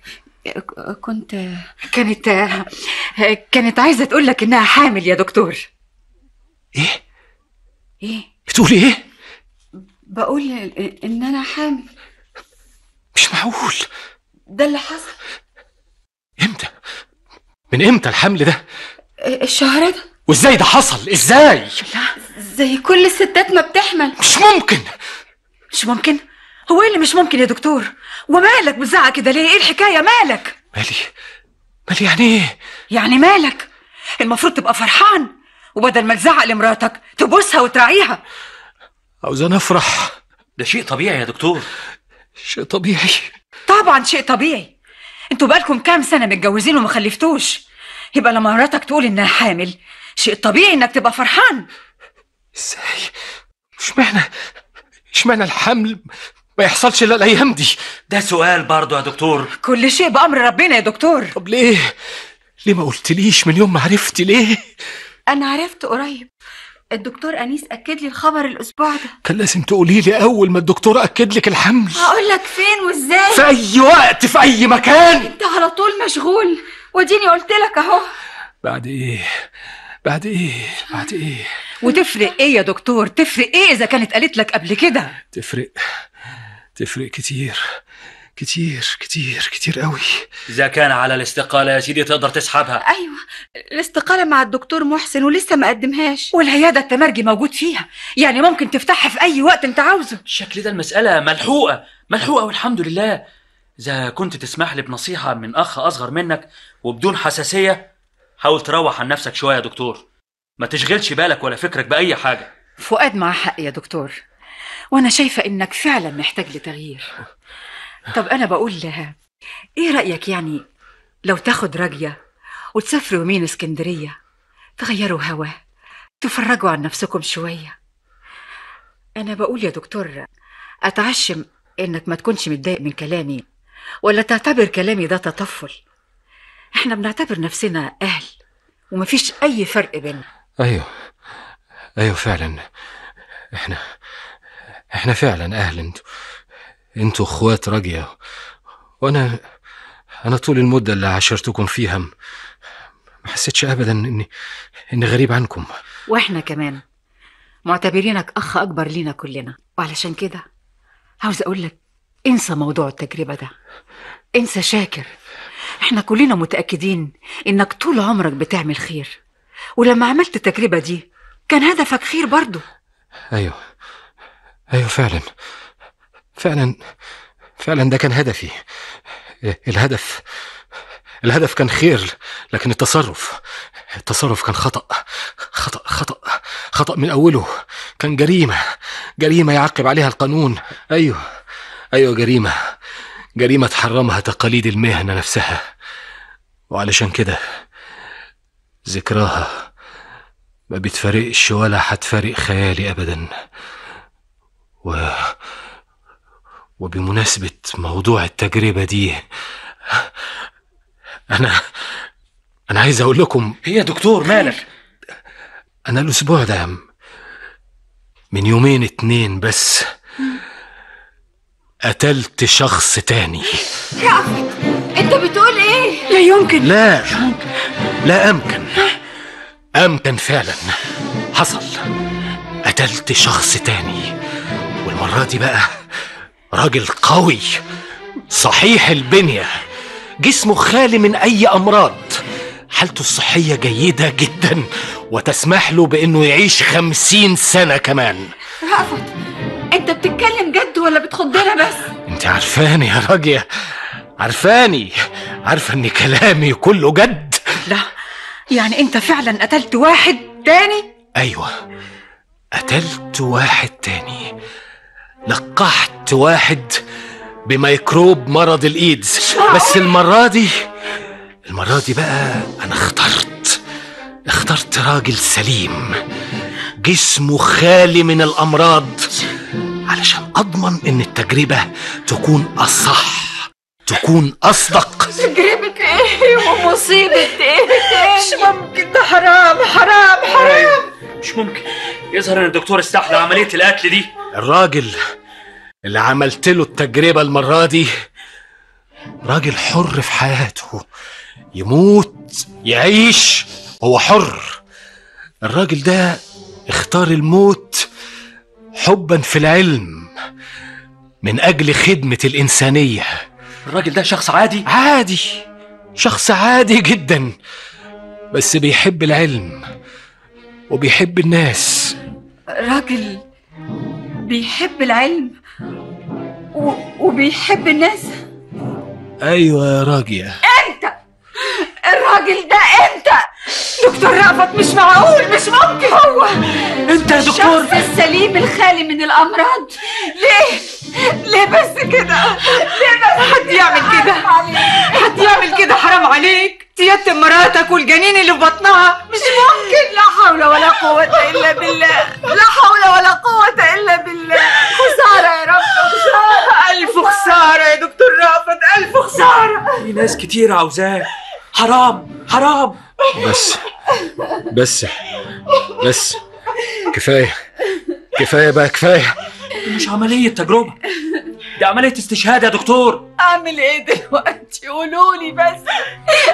كنت كانت كانت عايزة تقول لك إنها حامل يا دكتور إيه؟ إيه؟ بتقولي إيه؟ بقول إن أنا حامل مش معقول ده اللي حصل امتى من امتى الحمل ده آه، الشهر ده وازاي ده حصل ازاي لا زي كل الستات ما بتحمل مش ممكن مش ممكن هو ايه اللي مش ممكن يا دكتور ومالك بتزعق كده ليه ايه الحكايه مالك مالي مالي يعني ايه يعني مالك المفروض تبقى فرحان وبدل ما تزعق لمراتك تبوسها وتراعيها عاوز انا افرح ده شيء طبيعي يا دكتور شيء طبيعي طبعا شيء طبيعي انتوا بالكم كام سنة متجوزين وما خلفتوش يبقى لما مراتك تقول انها حامل شيء طبيعي انك تبقى فرحان ازاي مش معنى مش معنى الحمل ما يحصلش الا الايام دي ده سؤال برضه يا دكتور كل شيء بامر ربنا يا دكتور طب ليه ليه ما قلتليش من يوم ما عرفت ليه انا عرفت قريب الدكتور أنيس أكد لي الخبر الأسبوع ده كان لازم تقولي لي أول ما الدكتور أكد لك الحمل هقول لك فين وإزاي في أي وقت في أي مكان أنت على طول مشغول وديني قلت لك أهو بعد إيه بعد إيه بعد إيه وتفرق إيه يا دكتور تفرق إيه إذا كانت قالت لك قبل كده تفرق تفرق كتير كتير كتير كتير قوي إذا كان على الاستقالة يا سيدي تقدر تسحبها أيوة الاستقالة مع الدكتور محسن ولسه ما قدمهاش والعيادة التمرجي موجود فيها يعني ممكن تفتحها في أي وقت أنت عاوزه شكل ده المسألة ملحوقة ملحوقة والحمد لله إذا كنت تسمح لي بنصيحة من أخ أصغر منك وبدون حساسية حاول تروح عن نفسك شوية يا دكتور ما تشغلش بالك ولا فكرك بأي حاجة فؤاد مع حق يا دكتور وأنا شايفة إنك فعلا محتاج لتغيير طب أنا بقول لها إيه رأيك يعني لو تاخد راجية وتسافروا مين اسكندرية تغيروا هوا تفرجوا عن نفسكم شوية أنا بقول يا دكتور أتعشم إنك ما تكونش متضايق من كلامي ولا تعتبر كلامي ده تطفل إحنا بنعتبر نفسنا أهل ومفيش أي فرق بيننا أيوه أيوه فعلا إحنا إحنا فعلا أهل أنتوا انتوا اخوات راجية وانا انا طول المدة اللي عاشرتكم فيها ما حسيتش ابدا اني اني غريب عنكم واحنا كمان معتبرينك اخ اكبر لينا كلنا وعلشان كده عاوز اقول لك انسى موضوع التجربة ده انسى شاكر احنا كلنا متأكدين انك طول عمرك بتعمل خير ولما عملت التجربة دي كان هدفك خير برضه ايوه ايوه فعلا فعلا فعلا ده كان هدفي الهدف الهدف كان خير لكن التصرف التصرف كان خطأ خطأ خطأ خطأ من أوله كان جريمة جريمة يعقب عليها القانون أيوه أيوه جريمة جريمة تحرمها تقاليد المهنة نفسها وعلشان كده ذكراها ما بتفارقش ولا هتفارق خيالي أبدا و وبمناسبة موضوع التجربة دي أنا أنا عايز أقول لكم يا دكتور مالك؟ أنا الأسبوع ده من يومين اتنين بس قتلت شخص تاني رأفت أنت بتقول إيه؟ لا يمكن لا لا أمكن أمكن فعلا حصل قتلت شخص تاني والمرة دي بقى راجل قوي صحيح البنية جسمه خالي من أي أمراض حالته الصحية جيدة جدا وتسمح له بأنه يعيش خمسين سنة كمان رأفت أنت بتتكلم جد ولا بتخضنا بس؟ أنت عارفاني يا راجية عارفاني عارفة أن كلامي كله جد لا يعني أنت فعلا قتلت واحد تاني؟ أيوه قتلت واحد تاني لقحت واحد بميكروب مرض الايدز بس المرة دي المرة دي بقى انا اخترت اخترت راجل سليم جسمه خالي من الامراض علشان اضمن ان التجربة تكون اصح تكون اصدق تجربة ايه ومصيبة ايه مش ممكن ده حرام حرام حرام مش ممكن يظهر ان الدكتور استحلى عملية القتل دي الراجل اللي عملت له التجربة المرة دي راجل حر في حياته يموت يعيش هو حر الراجل ده اختار الموت حبا في العلم من أجل خدمة الإنسانية الراجل ده شخص عادي؟ عادي شخص عادي جدا بس بيحب العلم وبيحب الناس راجل بيحب العلم و... وبيحب الناس ايوه يا راجية انت الراجل ده انت دكتور رأفت مش معقول مش ممكن هو انت يا دكتور الشخص السليم الخالي من الامراض ليه ليه بس كده ليه بس حد يعمل كده حد يعمل كده حرام عليك سياده مراتك والجنين اللي في بطنها مش ممكن لا حول ولا قوة إلا بالله لا حول ولا قوة إلا بالله خسارة يا رب خسارة ألف خسارة يا دكتور رافض ألف خسارة في ناس كتير عاوزاك حرام حرام بس بس بس كفاية كفاية بقى كفاية مش عملية تجربة دي عملية استشهاد يا دكتور اعمل ايه دلوقتي قولوا لي بس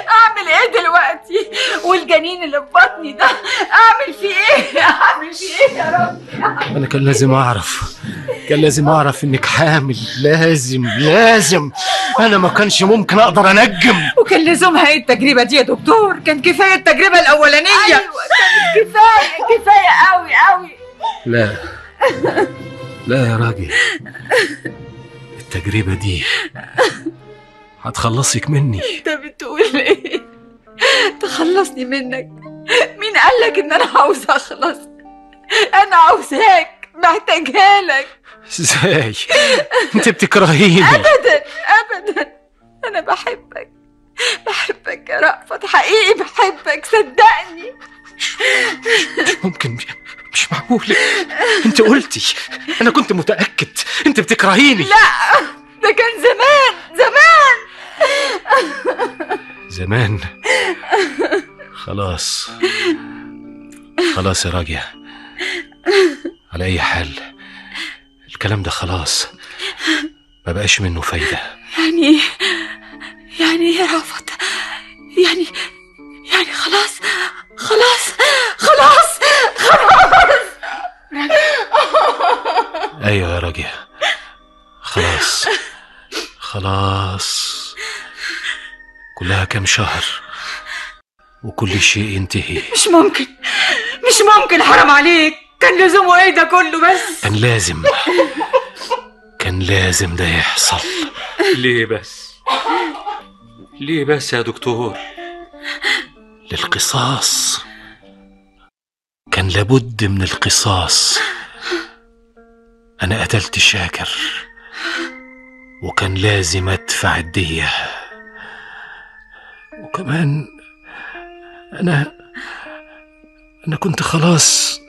اعمل ايه دلوقتي والجنين اللي في بطني ده اعمل فيه ايه اعمل فيه ايه يا رب انا كان لازم اعرف كان لازم اعرف انك حامل لازم لازم انا ما كانش ممكن اقدر انجم وكان لزومها ايه التجربه دي يا دكتور كان كفايه التجربه الاولانيه ايوه كانت كفايه كفايه قوي قوي لا لا يا راجل التجربة دي هتخلصك مني انت بتقول ايه تخلصني منك مين قالك ان انا عاوز اخلص انا عاوزاك لك ازاي انت بتكرهيني ابدا ابدا انا بحبك بحبك يا رأفت حقيقي بحبك صدقني مش ممكن مش معقول انت قلتي انا كنت متاكد انت بتكرهيني لا ده كان زمان زمان زمان خلاص خلاص يا راجية على اي حال الكلام ده خلاص ما بقاش منه فايدة يعني يعني يا رافض يعني يعني خلاص خلاص خلاص خلاص ايوه يا راجل خلاص خلاص كلها كام شهر وكل شيء ينتهي مش ممكن مش ممكن حرام عليك كان لزومه ايه ده كله بس كان لازم كان لازم ده يحصل ليه بس ليه بس يا دكتور للقصاص كان لابد من القصاص أنا قتلت شاكر وكان لازم أدفع الدية وكمان أنا أنا كنت خلاص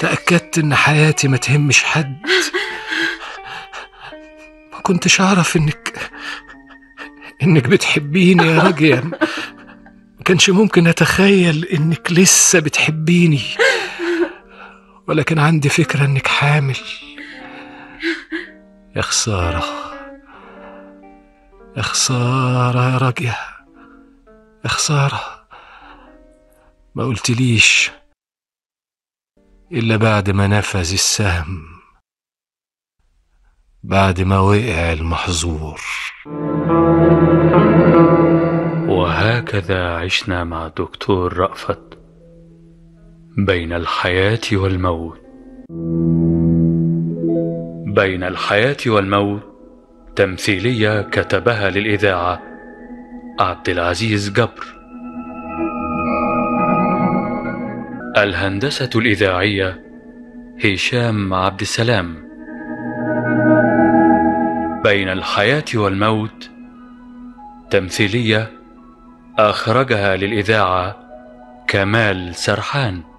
تأكدت إن حياتي ما تهمش حد ما كنتش أعرف إنك إنك بتحبيني يا رجيم كانش ممكن أتخيل إنك لسه بتحبيني ولكن عندي فكرة إنك حامل يا خسارة يا خسارة يا راجية يا خسارة ما قلتليش إلا بعد ما نفذ السهم بعد ما وقع المحظور هكذا عشنا مع الدكتور رأفت بين الحياة والموت بين الحياة والموت تمثيلية كتبها للإذاعة عبد العزيز جبر الهندسة الإذاعية هشام عبد السلام بين الحياة والموت تمثيلية أخرجها للإذاعة كمال سرحان